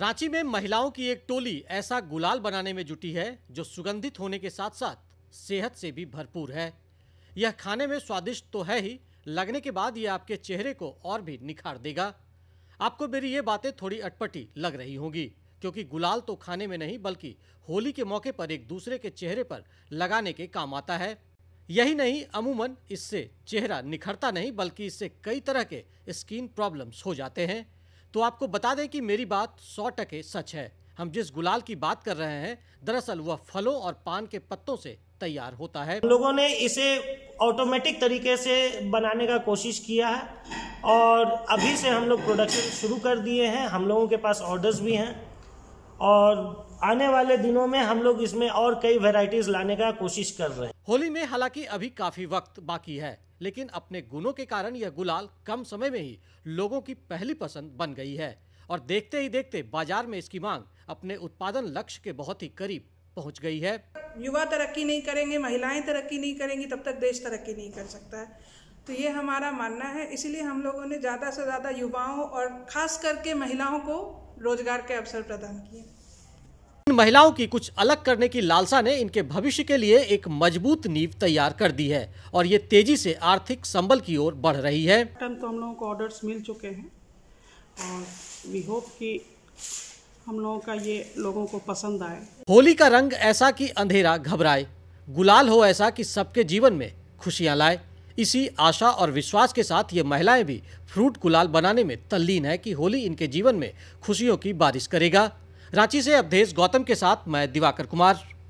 रांची में महिलाओं की एक टोली ऐसा गुलाल बनाने में जुटी है जो सुगंधित होने के साथ साथ सेहत से भी भरपूर है यह खाने में स्वादिष्ट तो है ही लगने के बाद यह आपके चेहरे को और भी निखार देगा आपको मेरी ये बातें थोड़ी अटपटी लग रही होंगी क्योंकि गुलाल तो खाने में नहीं बल्कि होली के मौके पर एक दूसरे के चेहरे पर लगाने के काम आता है यही नहीं अमूमन इससे चेहरा निखरता नहीं बल्कि इससे कई तरह के स्किन प्रॉब्लम्स हो जाते हैं तो आपको बता दें कि मेरी बात सौ टके सच है हम जिस गुलाल की बात कर रहे हैं दरअसल वह फलों और पान के पत्तों से तैयार होता है लोगों ने इसे ऑटोमेटिक तरीके से बनाने का कोशिश किया है और अभी से हम लोग प्रोडक्शन शुरू कर दिए हैं हम लोगों के पास ऑर्डर्स भी हैं और आने वाले दिनों में हम लोग इसमें और कई वेराइटीज लाने का कोशिश कर रहे हैं होली में हालांकि अभी काफी वक्त बाकी है लेकिन अपने गुणों के कारण यह गुलाल कम समय में ही लोगों की पहली पसंद बन गई है और देखते ही देखते बाजार में इसकी मांग अपने उत्पादन लक्ष्य के बहुत ही करीब पहुंच गई है युवा तरक्की नहीं करेंगे महिलाएं तरक्की नहीं करेंगी तब तक देश तरक्की नहीं कर सकता है तो ये हमारा मानना है इसीलिए हम लोगों ने ज़्यादा से ज़्यादा युवाओं और खास करके महिलाओं को रोजगार के अवसर प्रदान किए महिलाओं की कुछ अलग करने की लालसा ने इनके भविष्य के लिए एक मजबूत नींव तैयार कर दी है और ये तेजी से आर्थिक संबल की ओर बढ़ रही है तो हम लोगों को ऑर्डर्स मिल चुके हैं और वी होप कि हम लोगों का ये लोगों को पसंद आए होली का रंग ऐसा कि अंधेरा घबराए गुलाल हो ऐसा कि सबके जीवन में खुशियाँ लाए इसी आशा और विश्वास के साथ ये महिलाएं भी फ्रूट गुलाल बनाने में तल्लीन है कि होली इनके जीवन में खुशियों की बारिश करेगा रांची से अवधेश गौतम के साथ मैं दिवाकर कुमार